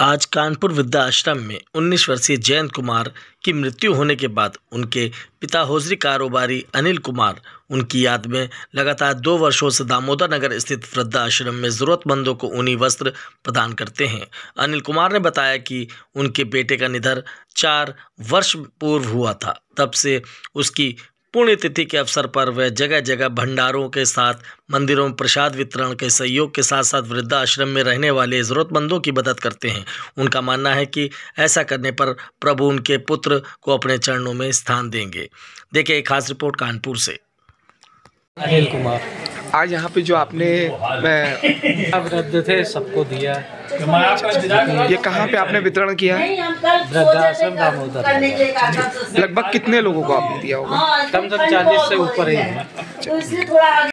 आज कानपुर वृद्धा आश्रम में 19 वर्षीय जयंत कुमार की मृत्यु होने के बाद उनके पिता होजरी कारोबारी अनिल कुमार उनकी याद में लगातार दो वर्षों से दामोदर नगर स्थित वृद्धा आश्रम में ज़रूरतमंदों को ऊनी वस्त्र प्रदान करते हैं अनिल कुमार ने बताया कि उनके बेटे का निधन चार वर्ष पूर्व हुआ था तब से उसकी पुण्यतिथि के अवसर पर वह जगह जगह भंडारों के साथ मंदिरों में प्रसाद वितरण के सहयोग के साथ साथ वृद्धाश्रम में रहने वाले ज़रूरतमंदों की मदद करते हैं उनका मानना है कि ऐसा करने पर प्रभु उनके पुत्र को अपने चरणों में स्थान देंगे देखिए एक खास रिपोर्ट कानपुर से अनिल कुमार आज यहाँ पे जो आपने वृद्ध थे सबको दिया ये कहाँ पे आपने वितरण किया लगभग कितने लोगों को आपने दिया होगा कम से कम चालीस से ऊपर ही